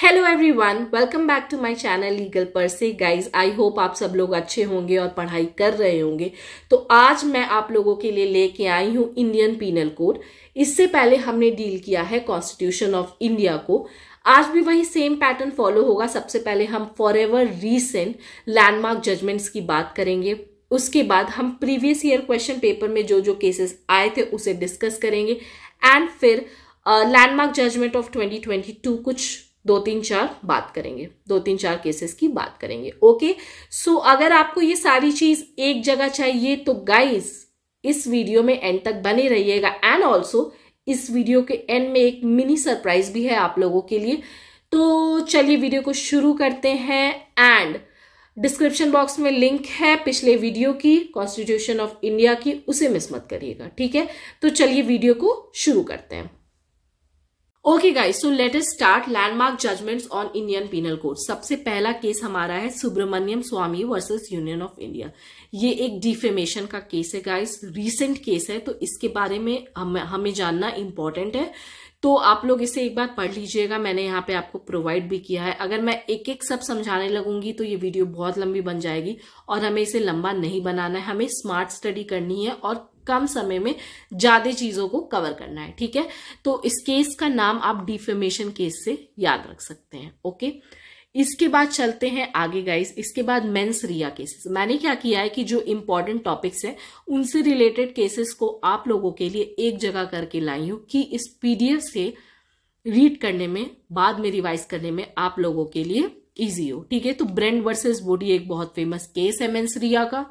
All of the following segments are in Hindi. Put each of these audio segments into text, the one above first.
hello everyone welcome back to my channel legal पर से गाइज आई होप आप सब लोग अच्छे होंगे और पढ़ाई कर रहे होंगे तो आज मैं आप लोगों के लिए लेके आई हूँ इंडियन पीनल कोड इससे पहले हमने डील किया है कॉन्स्टिट्यूशन ऑफ इंडिया को आज भी वही सेम पैटर्न फॉलो होगा सबसे पहले हम for ever recent landmark judgements की बात करेंगे उसके बाद हम प्रीवियस ईयर क्वेश्चन पेपर में जो जो केसेस आए थे उसे डिस्कस करेंगे एंड फिर लैंडमार्क जजमेंट ऑफ 2022 कुछ दो तीन चार बात करेंगे दो तीन चार केसेस की बात करेंगे ओके सो so, अगर आपको ये सारी चीज एक जगह चाहिए तो गाइस इस वीडियो में एंड तक बने रहिएगा एंड ऑल्सो इस वीडियो के एंड में एक मिनी सरप्राइज भी है आप लोगों के लिए तो चलिए वीडियो को शुरू करते हैं एंड डिस्क्रिप्शन बॉक्स में लिंक है पिछले वीडियो की कॉन्स्टिट्यूशन ऑफ इंडिया की उसे मिस मत करिएगा ठीक है तो चलिए वीडियो को शुरू करते हैं okay guys so let us start landmark judgements on Indian penal code सबसे पहला केस हमारा है Subramanian Swamy versus union of India ये एक डिफेमेशन का केस है गाइस रीसेंट केस है तो इसके बारे में हम, हमें जानना इम्पोर्टेंट है तो आप लोग इसे एक बार पढ़ लीजिएगा मैंने यहाँ पे आपको प्रोवाइड भी किया है अगर मैं एक एक सब समझाने लगूंगी तो ये वीडियो बहुत लंबी बन जाएगी और हमें इसे लंबा नहीं बनाना है हमें स्मार्ट स्टडी करनी है और कम समय में ज़्यादा चीज़ों को कवर करना है ठीक है तो इस केस का नाम आप डिफेमेशन केस से याद रख सकते हैं ओके इसके बाद चलते हैं आगे गाइस इसके बाद मेंस रिया केसेस मैंने क्या किया है कि जो इम्पोर्टेंट टॉपिक्स हैं उनसे रिलेटेड केसेस को आप लोगों के लिए एक जगह करके लाई हूं कि इस पीडीएफ से रीड करने में बाद में रिवाइज करने में आप लोगों के लिए इजी हो ठीक है तो ब्रेंड वर्सेस बॉडी एक बहुत फेमस केस है मेंस रिया का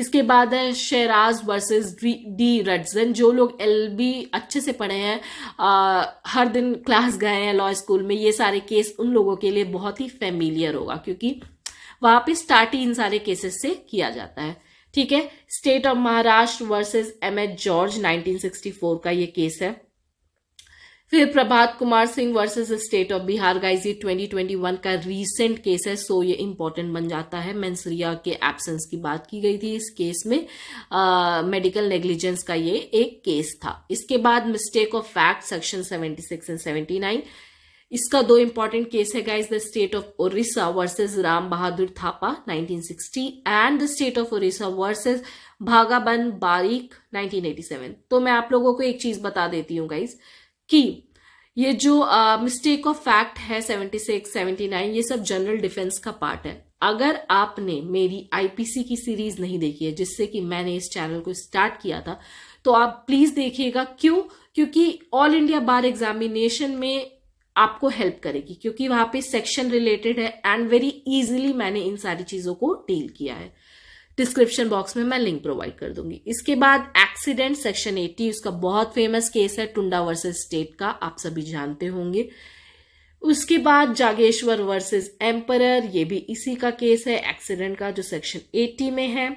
इसके बाद है शहराज वर्सेस डी रडजन जो लोग एल अच्छे से पढ़े हैं हर दिन क्लास गए हैं लॉ स्कूल में ये सारे केस उन लोगों के लिए बहुत ही फेमिलियर होगा क्योंकि वहां पे स्टार्ट ही इन सारे केसेस से किया जाता है ठीक है state of Maharashtra versus M H George 1964 का ये केस है फिर Prabhat Kumar Singh versus state of Bihar guys ये 2021 का रीसेंट केस है सो ये इम्पोर्टेंट बन जाता है मैंसरिया के एब्सेंस की बात की गई थी इस केस में मेडिकल नेग्लिजेंस का ये एक केस था इसके बाद mistake of fact section 76 and 79 इसका दो इंपॉर्टेंट केस है guys the state of Odisha versus Ram Bahadur Thapa 1960 and the state of Orissa versus Bhagaban Barik 1987 तो मैं आप लोगों को एक चीज बता देती हूँ गाइज कि ये जो मिस्टेक ऑफ फैक्ट है 76, 79 ये सब जनरल डिफेंस का पार्ट है अगर आपने मेरी आईपीसी की सीरीज नहीं देखी है जिससे कि मैंने इस चैनल को स्टार्ट किया था तो आप प्लीज देखिएगा क्यों क्योंकि ऑल इंडिया बार एग्जामिनेशन में आपको हेल्प करेगी क्योंकि वहां पे सेक्शन रिलेटेड है एंड वेरी इजीली मैंने इन सारी चीजों को डील किया है डिस्क्रिप्शन बॉक्स में मैं लिंक प्रोवाइड कर दूंगी इसके बाद एक्सीडेंट सेक्शन 80 उसका बहुत फेमस केस है टुंडा वर्सेस स्टेट का आप सभी जानते होंगे उसके बाद जागेश्वर वर्सेस एम्परर ये भी इसी का केस है एक्सीडेंट का जो सेक्शन 80 में है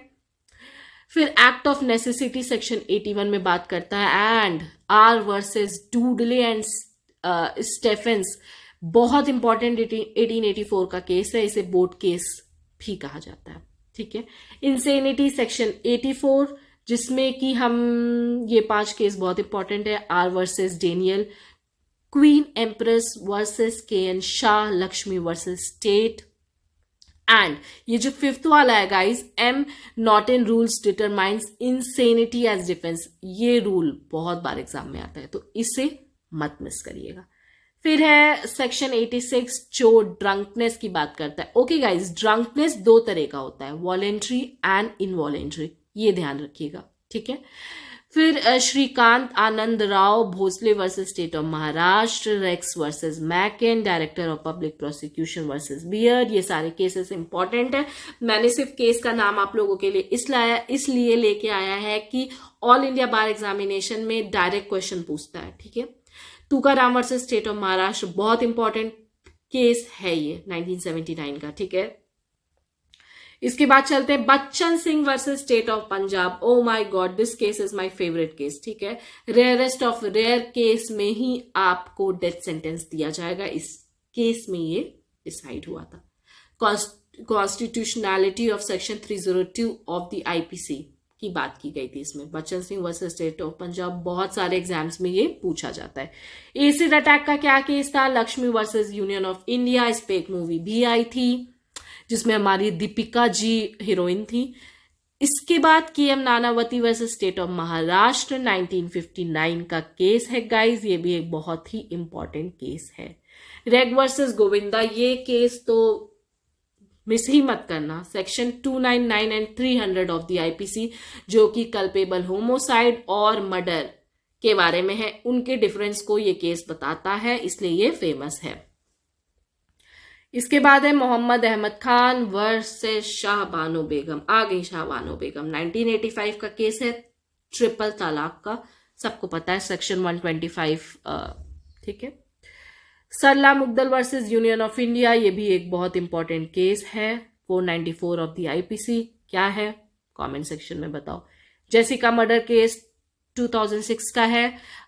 फिर एक्ट ऑफ नेसेसिटी सेक्शन 81 में बात करता है and R versus Dudley and Stephens बहुत इंपॉर्टेंट एटीन का केस है इसे बोट केस भी कहा जाता है ठीक है इंसेनिटी सेक्शन 84 जिसमें कि हम ये पांच केस बहुत इंपॉर्टेंट है R versus Daniel Queen Empress versus K N Shah Lakshmi versus state and ये जो फिफ्थ वाला है guys M'Naghten rules determines insanity as defence ये रूल बहुत बार एग्जाम में आता है तो इसे मत मिस करिएगा फिर है सेक्शन 86 जो ड्रंकनेस की बात करता है ओके गाइस ड्रंकनेस दो तरह का होता है वॉलेंट्री एंड इनवॉलेंट्री ये ध्यान रखिएगा ठीक है फिर Shrikant Anand Rao Bhosle versus state of Maharashtra Rex versus McCann director of public prosecution versus Beard ये सारे केसेस इंपॉर्टेंट है मैंने सिर्फ केस का नाम आप लोगों के लिए इसलिए इसलिए लेके आया है कि ऑल इंडिया बार एग्जामिनेशन में डायरेक्ट क्वेश्चन पूछता है ठीक है Tukaram versus state of Maharashtra बहुत इंपॉर्टेंट केस है ये 1979 का ठीक है इसके बाद चलते हैं Bachan Singh versus state of Punjab oh my God this case is my favourite case ठीक है रेयरेस्ट ऑफ रेयर केस में ही आपको डेथ सेंटेंस दिया जाएगा इस केस में ये डिसाइड हुआ था constitutionality of section 302 of the IPC की बात की गई थी इसमें Bachan Singh versus state of Punjab बहुत सारे एग्जाम्स में ये पूछा जाता है एसिड अटैक का क्या केस था Lakshmi versus union of India इस पे एक मूवी भी आई थी जिसमें हमारी दीपिका जी हीरोइन थी इसके बाद K M Nanavati versus state of Maharashtra 1959 का केस है गाइज ये भी एक बहुत ही इंपॉर्टेंट केस है रेग वर्सेस गोविंदा ये केस तो मिस ही मत करना section 299 and 300 of the IPC जो कि कल्पेबल होमोसाइड और मर्डर के बारे में है उनके डिफरेंस को ये केस बताता है इसलिए ये फेमस है इसके बाद है मोहम्मद अहमद खान वर्सेस शाह बानो बेगम गई शाह बानो बेगम 1985 का केस है ट्रिपल तलाक का सबको पता है सेक्शन 125 ठीक है Sarla Mudgal versus union of India ये भी एक बहुत इंपॉर्टेंट केस है 494 ऑफ द आईपीसी क्या है कमेंट सेक्शन में बताओ जेसिका मर्डर केस 2006 का है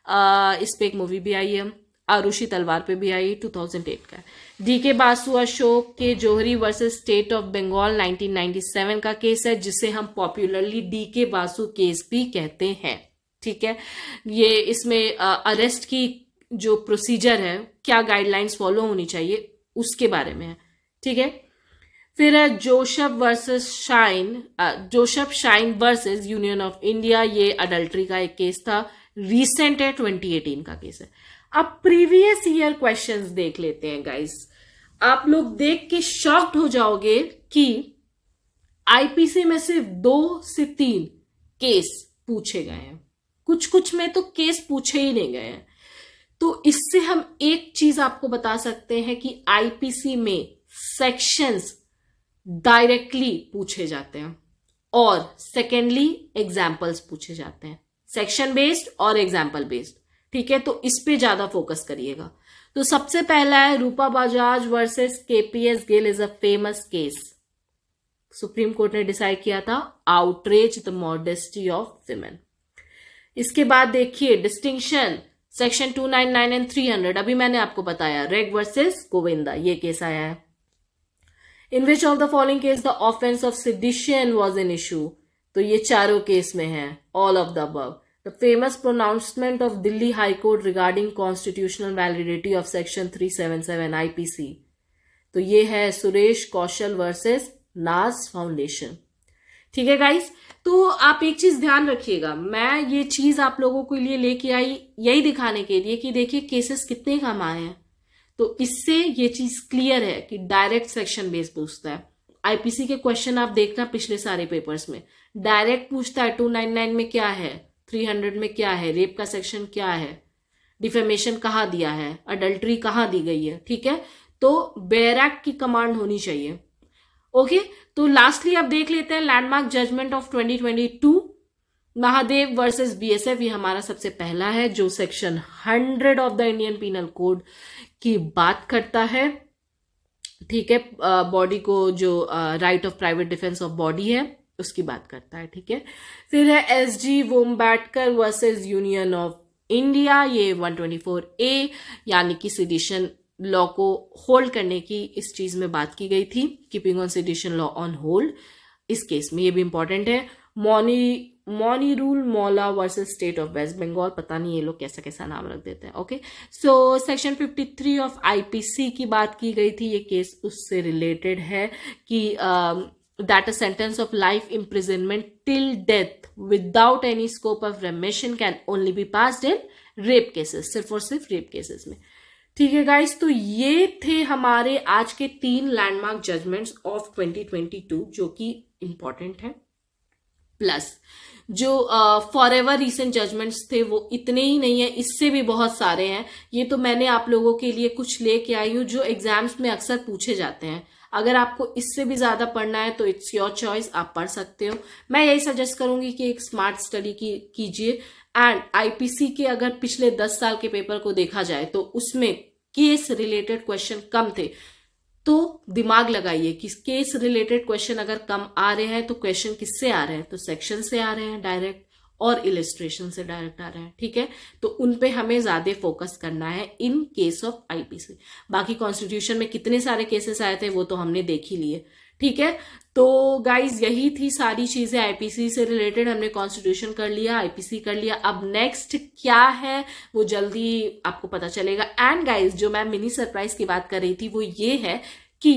आ, इस पे एक मूवी भी आई है आरुषि तलवार पे भी आई 2008 का डी के Basu Ashok K Johri versus state of Bengal 1997 का केस है जिसे हम पॉपुलरली डी के बासु केस भी कहते हैं ठीक है ये इसमें अरेस्ट की जो प्रोसीजर है क्या गाइडलाइंस फॉलो होनी चाहिए उसके बारे में है ठीक है फिर है Joseph versus Shine Joseph Shine versus union of India ये अडल्ट्री का एक केस था रिसेंट है एटीन का केस है अब प्रीवियस ईयर क्वेश्चन देख लेते हैं गाइस आप लोग देख के शॉक्ड हो जाओगे कि आईपीसी में सिर्फ दो से तीन केस पूछे गए हैं कुछ कुछ में तो केस पूछे ही नहीं गए हैं तो इससे हम एक चीज आपको बता सकते हैं कि आईपीसी में सेक्शंस डायरेक्टली पूछे जाते हैं और सेकेंडली एग्जाम्पल्स पूछे जाते हैं सेक्शन बेस्ड और एग्जाम्पल बेस्ड ठीक है तो इस पे ज्यादा फोकस करिएगा तो सबसे पहला है Rupa Bajaj versus KPS Gill is a famous case Supreme Court ने डिसाइड किया था outrage the modesty of women इसके बाद देखिए डिस्टिंक्शन सेक्शन 299 एंड 300 अभी मैंने आपको बताया रेग वर्सेस गोविंदा ये केस आया है in which of the following case the offence of sedition was an issue तो ये चारों केस में है all of the above pronouncement of Delhi of Delhi High Court regarding constitutional validity of seven seven IPC तो ये है सुरेश कौशल वर्सेस नाज फाउंडेशन ठीक है गाइस तो आप एक चीज ध्यान रखिएगा मैं ये चीज आप लोगों के लिए लेके आई यही दिखाने के लिए कि देखिए केसेस कितने कम आए हैं तो इससे ये चीज क्लियर है कि डायरेक्ट सेक्शन बेस पूछता है आईपीसी के क्वेश्चन आप देखना पिछले सारे पेपर्स में डायरेक्ट पूछता है टू नाइन नाइन में क्या है थ्री हंड्रेड में क्या है रेप का सेक्शन क्या है डिफेमेशन कहाँ दिया है अडल्ट्री कहाँ दी गई है ठीक है तो बैरैक्ट की कमांड होनी चाहिए ओके तो लास्टली अब देख लेते हैं landmark judgement of 2022 Mahadev versus BSF ये हमारा सबसे पहला है जो section 100 of the Indian penal code की बात करता है ठीक है बॉडी को जो right of private defence of body है उसकी बात करता है ठीक है फिर है S G Vombatkere versus union of India ये 124 ए यानी कि सिडिशन लॉ को होल्ड करने की इस चीज में बात की गई थी keeping on sedition law on hold इस केस में ये भी इंपॉर्टेंट है मॉनी मॉनी रूल मौला versus state of West Bengal पता नहीं ये लोग कैसा कैसा नाम रख देते हैं okay so section 53 of IPC की बात की गई थी ये केस उससे रिलेटेड है कि that a sentence of life imprisonment till death without any scope of remission can only be pass in rape cases सिर्फ और सिर्फ रेप केसेस में ठीक है गाइस तो ये थे हमारे आज के तीन लैंडमार्क जजमेंट्स ऑफ 2022 जो कि इम्पॉर्टेंट है प्लस जो फॉर एवर रिसेंट जजमेंट्स थे वो इतने ही नहीं है इससे भी बहुत सारे हैं ये तो मैंने आप लोगों के लिए कुछ लेके आई हूँ जो एग्जाम्स में अक्सर पूछे जाते हैं अगर आपको इससे भी ज्यादा पढ़ना है तो इट्स योर चॉइस आप पढ़ सकते हो मैं यही सजेस्ट करूंगी कि एक स्मार्ट स्टडी की कीजिए एंड आईपीसी के अगर पिछले दस साल के पेपर को देखा जाए तो उसमें केस रिलेटेड क्वेश्चन कम थे तो दिमाग लगाइए कि केस रिलेटेड क्वेश्चन अगर कम आ रहे हैं तो क्वेश्चन किससे आ रहे हैं तो सेक्शन से आ रहे हैं डायरेक्ट और इलेस्ट्रेशन से डायरेक्ट आ रहे हैं ठीक है तो उन पे हमें ज्यादा फोकस करना है इन केस ऑफ आईपीसी बाकी कॉन्स्टिट्यूशन में कितने सारे केसेस आए थे वो तो हमने देख ही लिए ठीक है तो गाइज यही थी सारी चीजें आईपीसी से रिलेटेड हमने कॉन्स्टिट्यूशन कर लिया आईपीसी कर लिया अब नेक्स्ट क्या है वो जल्दी आपको पता चलेगा एंड गाइज जो मैं मिनी सरप्राइज की बात कर रही थी वो ये है कि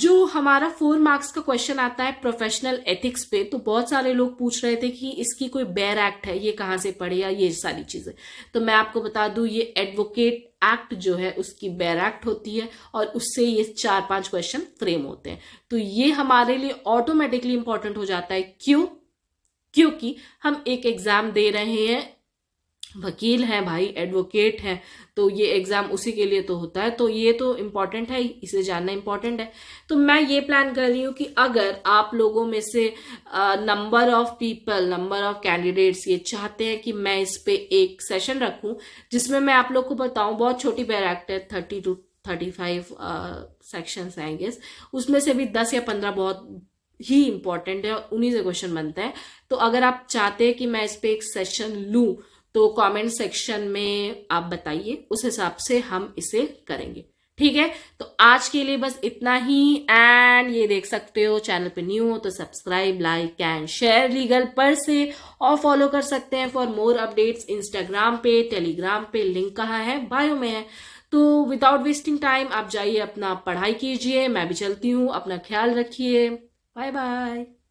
जो हमारा फोर मार्क्स का क्वेश्चन आता है प्रोफेशनल एथिक्स पे तो बहुत सारे लोग पूछ रहे थे कि इसकी कोई बैर एक्ट है ये कहाँ से पढ़े या ये सारी चीजें तो मैं आपको बता दूं ये एडवोकेट एक्ट जो है उसकी बैर एक्ट होती है और उससे ये चार पांच क्वेश्चन फ्रेम होते हैं तो ये हमारे लिए ऑटोमेटिकली इंपॉर्टेंट हो जाता है क्यों क्योंकि हम एक एग्जाम दे रहे हैं वकील हैं भाई एडवोकेट हैं तो ये एग्ज़ाम उसी के लिए तो होता है तो ये तो इम्पॉर्टेंट है इसे जानना इम्पॉर्टेंट है तो मैं ये प्लान कर रही हूँ कि अगर आप लोगों में से number of people number of candidates ये चाहते हैं कि मैं इस पर एक सेशन रखूँ जिसमें मैं आप लोग को बताऊँ बहुत छोटी बैरैक्ट है thirty two thirty five section हैं उसमें से भी दस या पंद्रह बहुत ही इम्पॉर्टेंट है उन्हीं से क्वेश्चन बनता है तो अगर आप चाहते हैं कि मैं इस पर एक सेशन लूँ तो कमेंट सेक्शन में आप बताइए उस हिसाब से हम इसे करेंगे ठीक है तो आज के लिए बस इतना ही एंड ये देख सकते हो चैनल पे न्यू हो तो subscribe like and share legal पर से और फॉलो कर सकते हैं फॉर मोर अपडेट्स इंस्टाग्राम पे टेलीग्राम पे लिंक कहाँ है बायो में है तो विदाउट वेस्टिंग टाइम आप जाइए अपना पढ़ाई कीजिए मैं भी चलती हूँ अपना ख्याल रखिए बाय बाय